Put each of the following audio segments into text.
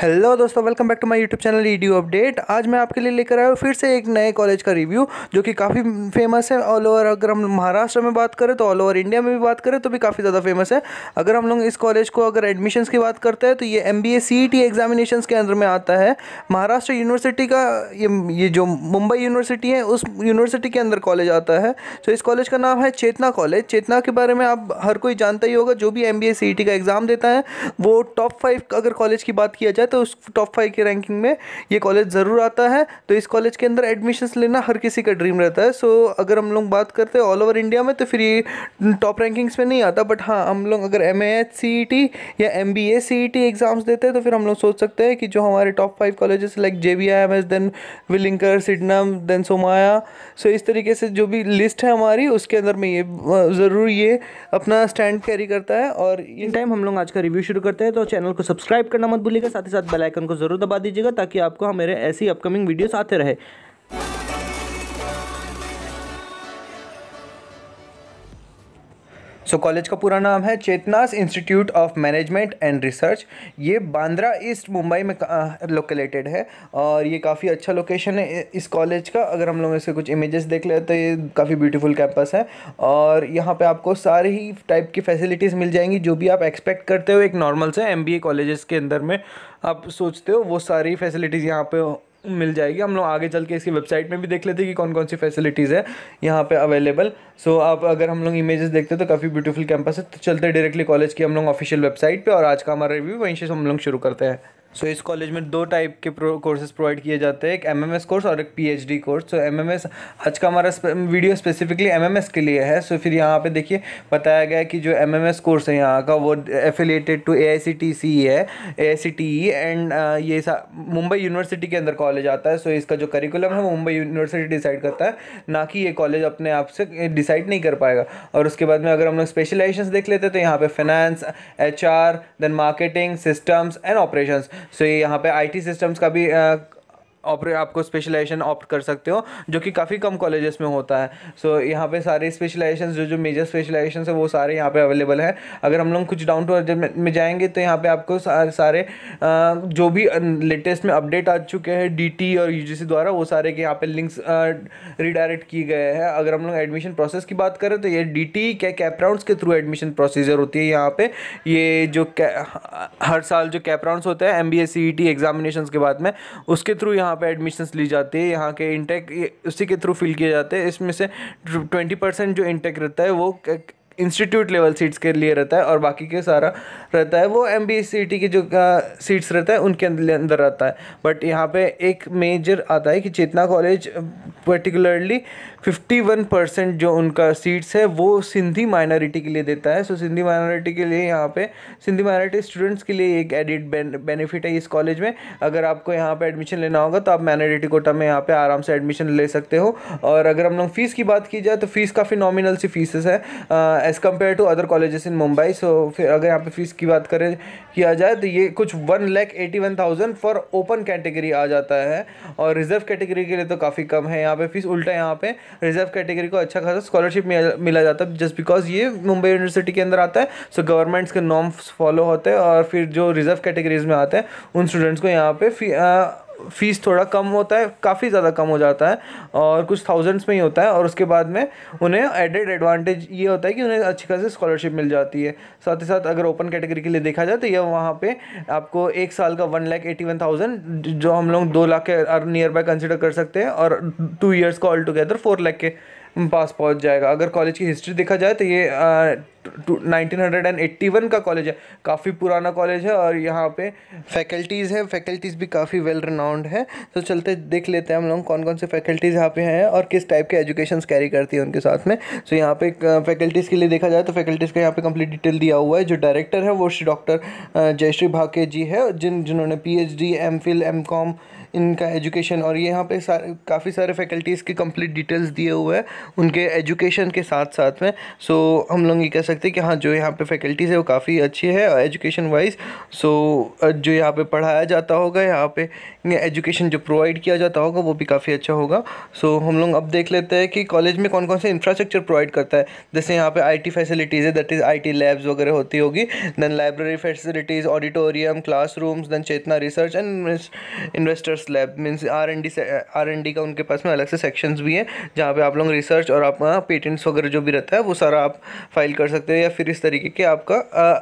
hello दोस्तों welcome back to my YouTube channel E update आज मैं आपके लिए लेकर आया हूँ फिर से एक नए कॉलेज का रिव्यू जो कि काफ़ी फेमस है ऑल ओवर अगर हम महाराष्ट्र में बात करें तो ऑल ओवर इंडिया में भी बात करें तो भी काफ़ी ज़्यादा फेमस है अगर हम लोग इस कॉलेज को अगर एडमिशन्स की बात करते हैं तो ये एम बी एग्जामिनेशन के अंदर में आता है महाराष्ट्र यूनिवर्सिटी का ये ये जो मुंबई यूनिवर्सिटी है उस यूनिवर्सिटी के अंदर कॉलेज आता है तो इस कॉलेज का नाम है चेतना कॉलेज चेतना के बारे में आप हर कोई जानता ही होगा जो भी एम बी e का एग्ज़ाम देता है वो टॉप फाइव अगर कॉलेज की बात किया जाए है तो उस टॉप फाइव की रैंकिंग में ये कॉलेज ज़रूर आता है तो इस कॉलेज के अंदर एडमिशन्स लेना हर किसी का ड्रीम रहता है सो अगर हम लोग बात करते हैं ऑल ओवर इंडिया में तो फिर ये टॉप रैंकिंग्स में नहीं आता बट हाँ हम लोग अगर एम e या एम बी एग्ज़ाम्स देते हैं तो फिर हम लोग सोच सकते हैं कि जो हमारे top five colleges like J B I M S then Welingkar Sydenham then Somaiya so इस तरीके से जो भी लिस्ट है हमारी उसके अंदर में ये ज़रूर ये अपना स्टैंड कैरी करता है और इन टाइम हम लोग आज का रिव्यू शुरू करते हैं तो चैनल को सब्सक्राइब करना मत भूलिएगा साथ ही साथ बेलाइकन को जरूर दबा दीजिएगा ताकि आपको हमारे ऐसी अपकमिंग वीडियोस आते रहे सो so, कॉलेज का पूरा नाम है Chetana's institute of management and research ये बांद्रा ईस्ट मुंबई में लोकेलेटेड है और ये काफ़ी अच्छा लोकेशन है इस कॉलेज का अगर हम लोग इसके कुछ इमेजेस देख लेते तो ये काफ़ी ब्यूटीफुल कैंपस है और यहाँ पे आपको सारी ही टाइप की फैसिलिटीज़ मिल जाएंगी जो भी आप एक्सपेक्ट करते हो एक नॉर्मल से एम बी कॉलेजेस के अंदर में आप सोचते हो वो सारी फैसिलिटीज़ यहाँ पर मिल जाएगी हम लोग आगे चल के इसकी वेबसाइट में भी देख लेते हैं कि कौन कौन सी फैसिलिटीज़ है यहाँ पे अवेलेबल सो so, आप अगर हम लोग इमेजेस देखते हैं तो काफ़ी ब्यूटीफुल कैंपस है तो चलते डायरेक्टली कॉलेज की हम लोग ऑफिशियल वेबसाइट पर और आज का हमारा रिव्यू वहीं से हम लोग शुरू करते हैं सो so, इस कॉलेज में दो टाइप के कोर्सेज प्रोवाइड किए जाते हैं एक एमएमएस कोर्स और एक पीएचडी कोर्स सो एमएमएस आज का हमारा वीडियो स्पेसिफिकली एमएमएस के लिए है सो so, फिर यहाँ पे देखिए बताया गया कि जो एमएमएस कोर्स है यहाँ का वो एफिलेटेड टू ए है ए एंड e uh, ये मुंबई यूनिवर्सिटी के अंदर कॉलेज आता है सो so, इसका जो करिकुलम है वो मुंबई यूनिवर्सिटी डिसाइड करता है ना कि ये कॉलेज अपने आप से डिसाइड नहीं कर पाएगा और उसके बाद में अगर हम लोग स्पेशलाइजेशन देख लेते हैं तो यहाँ पर finance H then marketing systems and operation so so, यहाँ पे आईटी सिस्टम्स का भी ऑपरे आपको स्पेशलाइजेशन ऑप्ट कर सकते हो जो कि काफ़ी कम कॉलेजेस में होता है सो so, यहाँ पे सारे स्पेशलाइजेशन जो जो मेजर स्पेशलाइजेशन है वो सारे यहाँ पे अवेलेबल है अगर हम लोग कुछ डाउन टू अर्थ में जाएंगे तो यहाँ पे आपको सारे जो भी लेटेस्ट में अपडेट आ चुके हैं डी और यू द्वारा वो सारे के यहाँ पर लिंक्स रिडायरेक्ट किए गए हैं अगर हम लोग एडमिशन प्रोसेस की बात करें तो ये डी टी के कैप के थ्रू एडमिशन प्रोसीजर होती है यहाँ पर ये जो हर साल जो कैप राउंड्स होते हैं M B S C E T examination के बाद में उसके थ्रू यहाँ यहाँ पे एडमिशन्स ली जाती है यहाँ के इंटेक उसी के थ्रू फिल किए जाते हैं इसमें से ट्वेंटी परसेंट जो इंटेक रहता है वो इंस्टीट्यूट लेवल सीट्स के लिए रहता है और बाकी के सारा रहता है वो एम बी सी टी की जो सीट्स रहता है उनके अंदर रहता है बट यहाँ पे एक मेजर आता है कि Chetana college particularly fifty one percent जो उनका सीट्स है वो सिंधी माइनॉरिटी के लिए देता है सो so, सिंधी माइनॉरिटी के लिए यहाँ पे सिंधी माइनॉरिटी स्टूडेंट्स के लिए एक एडिड बेनिफिट है इस कॉलेज में अगर आपको यहाँ पे एडमिशन लेना होगा तो आप माइनॉरिटी कोटा में यहाँ पे आराम से एडमिशन ले सकते हो और अगर हम लोग फ़ीस की बात की जाए तो फ़ीस काफ़ी नॉमिनल सी फीसेस है as compare to other colleges in Mumbai so फिर अगर यहाँ पे फ़ीस की बात करें किया जाए तो ये कुछ one lakh eighty one thousand for open category आ जाता है और रिजर्व कैटेगरी के लिए तो काफ़ी कम है यहाँ पे फीस उल्टा यहाँ पे रिजर्व कैटेगरी को अच्छा खासा स्कॉलरशिप मिला जाता है जस्ट बिकॉज ये मुंबई यूनिवर्सिटी के अंदर आता है सो so, गवर्नमेंट्स के नॉर्म्स फॉलो होते हैं और फिर जो रिजर्व कैटेगरीज में आते हैं उन स्टूडेंट्स को यहाँ पे फी आ, फ़ीस थोड़ा कम होता है काफ़ी ज़्यादा कम हो जाता है और कुछ थाउजेंड्स में ही होता है और उसके बाद में उन्हें एडेड एडवांटेज ये होता है कि उन्हें अच्छी खासी स्कॉलरशिप मिल जाती है साथ ही साथ अगर ओपन कैटेगरी के लिए देखा जाए तो यह वहाँ पर आपको एक साल का one lakh eighty one thousand जो हम लोग दो लाख के नियर बाय कंसिडर कर सकते हैं और टू ईयर्स का ऑल टुगेदर फोर लाख के पास पहुंच जाएगा अगर कॉलेज की हिस्ट्री देखा जाए तो ये nineteen hundred and eighty one का कॉलेज है काफ़ी पुराना कॉलेज है और यहाँ पे फैकल्टीज़ है फैकल्टीज़ भी काफ़ी वेल रिनाउंड है तो चलते देख लेते हैं हम लोग कौन कौन से फैकल्टीज़ यहाँ पे हैं और किस टाइप के एजुकेशन कैरी करती है उनके साथ में सो तो यहाँ पे फैकल्टीज़ के लिए देखा जाए तो फैकल्टीज़ का यहाँ पर कम्प्लीट डिटेल दिया हुआ है जो डायरेक्टर है वो श्री डॉक्टर जयश्री भाके जी है जिन जिन्होंने P H D M Phil M Com इनका एजुकेशन और ये यहाँ पे सार, काफ़ी सारे फैकल्टीज़ की कंप्लीट डिटेल्स दिए हुए हैं उनके एजुकेशन के साथ साथ में सो हम लोग ये कह सकते हैं कि हाँ जो यहाँ पे फैकल्टीज़ है वो काफ़ी अच्छी है एजुकेशन वाइज सो जो यहाँ पे पढ़ाया जाता होगा यहाँ पे एजुकेशन जो प्रोवाइड किया जाता होगा वो भी काफ़ी अच्छा होगा सो हम लोग अब देख लेते हैं कि कॉलेज में कौन कौन से इंफ्रास्ट्रक्चर प्रोवाइड करता है जैसे यहाँ पर आई फैसिलिटीज़ है दैट इज़ आई लैब्स वगैरह होती होगी then library facilities auditorium class then Chetana research and investor research lab means R N D R N D का उनके पास में अलग से सेक्शंस भी हैं जहाँ पे आप लोग रिसर्च और आप पेटेंट्स हाँ, वगैरह जो भी रहता है वो सारा आप फाइल कर सकते हो या फिर इस तरीके के आपका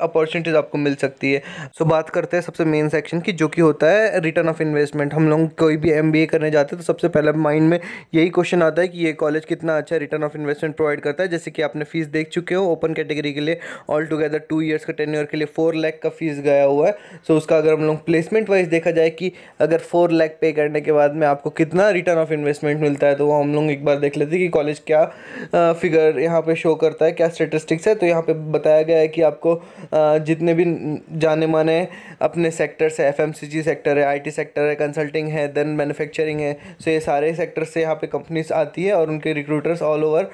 अपॉर्चुनिटीज़ आपको मिल सकती है सो so, बात करते हैं सबसे मेन सेक्शन की जो कि होता है रिटर्न ऑफ इन्वेस्टमेंट हम लोग कोई भी एम करने जाते हैं तो सबसे पहले माइंड में यही क्वेश्चन आता है कि ये कॉलेज कितना अच्छा रिटर्न ऑफ इन्वेस्टमेंट प्रोवाइड करता है जैसे कि आपने फीस देख चुके हो ओपन कैटेगरी के लिए ऑल टुगेदर टू ईयर्स का टेन ईयर के लिए फोर लैख का फीस गया हुआ है सो so, उसका अगर हम लोग प्लेसमेंट वाइज देखा जाए कि अगर फोर लैख लाख पे करने के बाद में आपको कितना रिटर्न ऑफ इन्वेस्टमेंट मिलता है तो वो हम लोग एक बार देख लेते हैं कि कॉलेज क्या फिगर यहाँ पे शो करता है क्या स्टेटिस्टिक्स है तो यहाँ पे बताया गया है कि आपको जितने भी जाने माने अपने सेक्टर से एफ सेक्टर है आई सेक्टर है कंसल्टिंग है देन मैनुफैक्चरिंग है सो तो ये सारे सेक्टर से यहाँ पर कंपनीज आती है और उनके recruiters all over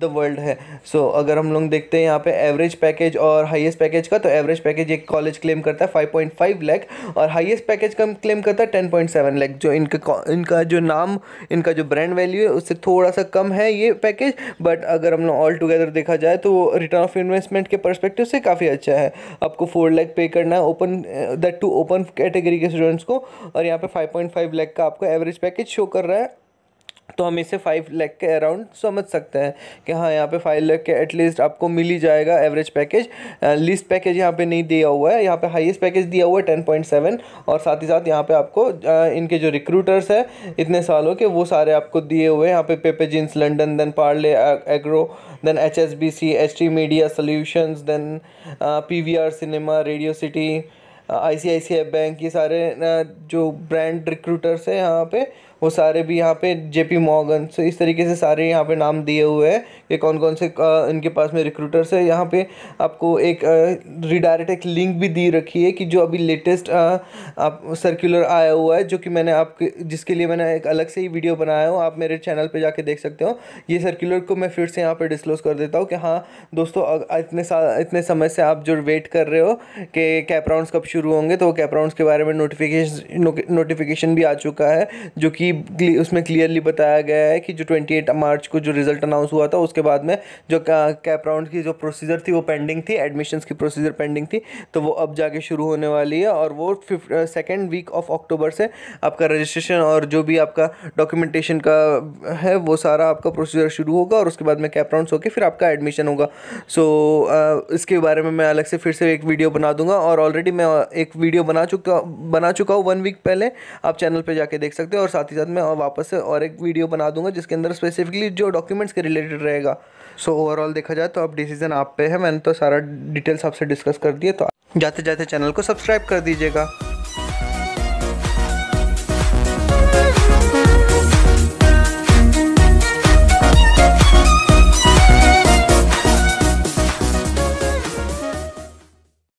the world है सो so, अगर हम लोग देखते हैं यहाँ पे एवरेज पैकेज और हाईएस्ट पैकेज का तो एवरेज पैकेज एक कॉलेज क्लेम करता है 5.5 लाख और हाईएस्ट पैकेज का क्लेम करता है 10 पॉइंट सेवन लैक जो इनका इनका जो नाम इनका जो ब्रांड वैल्यू है उससे थोड़ा सा कम है ये पैकेज बट अगर हम लोग ऑल टुगेदर देखा जाए तो रिटर्न ऑफ इन्वेस्टमेंट के परस्पेक्टिव से काफ़ी अच्छा है आपको फोर लैख पे करना है open that to open category के स्टूडेंट्स को और यहाँ पे फाइव पॉइंट फाइव लैख का आपको एवरेज पैकेज शो कर रहा है तो हम इसे फाइव लैख के अराउंड समझ सकते हैं कि हाँ यहाँ पे फाइव लैख के एटलीस्ट आपको मिल ही जाएगा एवरेज पैकेज लिस्ट पैकेज यहाँ पे नहीं दिया हुआ है यहाँ पे हाईएस्ट पैकेज दिया हुआ है टेन पॉइंट सेवन और साथ ही साथ यहाँ पे आपको इनके जो रिक्रूटर्स हैं इतने सालों के वो सारे आपको दिए हुए हैं यहाँ पे Pepe jeans London then Parle agro then H S B C H T media solution then P V R cinema radio city I C I C I bank ये सारे जो ब्रांड रिक्रूटर्स हैं यहाँ पे वो सारे भी यहाँ पे जेपी मॉगन सो इस तरीके से सारे यहाँ पे नाम दिए हुए हैं कि कौन कौन से इनके पास में रिक्रूटर्स है यहाँ पे आपको एक रिडायरेक्ट एक लिंक भी दी रखी है कि जो अभी लेटेस्ट आप सर्कुलर आया हुआ है जो कि मैंने आपके जिसके लिए मैंने एक अलग से ही वीडियो बनाया हूँ आप मेरे चैनल पर जाके देख सकते हो ये सर्कुलर को मैं फिर से यहाँ पर डिस्क्लोज कर देता हूँ कि हाँ दोस्तों इतने इतने समय से आप जो वेट कर रहे हो कि कैपराउंड कब शुरू होंगे तो वो राउंड्स के बारे में नोटिफिकेशन नोटिफिकेशन भी आ चुका है जो कि क्लियरली उसमें क्लियरली बताया गया है कि जो ट्वेंटी एट मार्च को जो रिजल्ट अनाउंस हुआ था उसके बाद में जो कैप राउंड की जो प्रोसीजर थी वो पेंडिंग थी एडमिशन की प्रोसीजर पेंडिंग थी तो वो अब जाके शुरू होने वाली है और वो सेकेंड वीक ऑफ अक्टूबर से आपका रजिस्ट्रेशन और जो भी आपका डॉक्यूमेंटेशन का है वो सारा आपका प्रोसीजर शुरू होगा और उसके बाद में कैप राउंड होकर फिर आपका एडमिशन होगा सो so, इसके बारे में मैं अलग से फिर से एक वीडियो बना दूंगा और ऑलरेडी मैं एक वीडियो बना चुका बना चुका हूँ वन वीक पहले आप चैनल पर जाके देख सकते हो और साथ ही साथ बाद मैं और वापस से और एक वीडियो बना दूंगा जिसके अंदर स्पेसिफिकली जो डॉक्यूमेंट्स के रिलेटेड रहेगा सो so, ओवरऑल देखा जाए तो अब डिसीजन आप पे है मैंने तो सारा डिटेल्स आपसे डिस्कस कर दिए तो जाते जाते चैनल को सब्सक्राइब कर दीजिएगा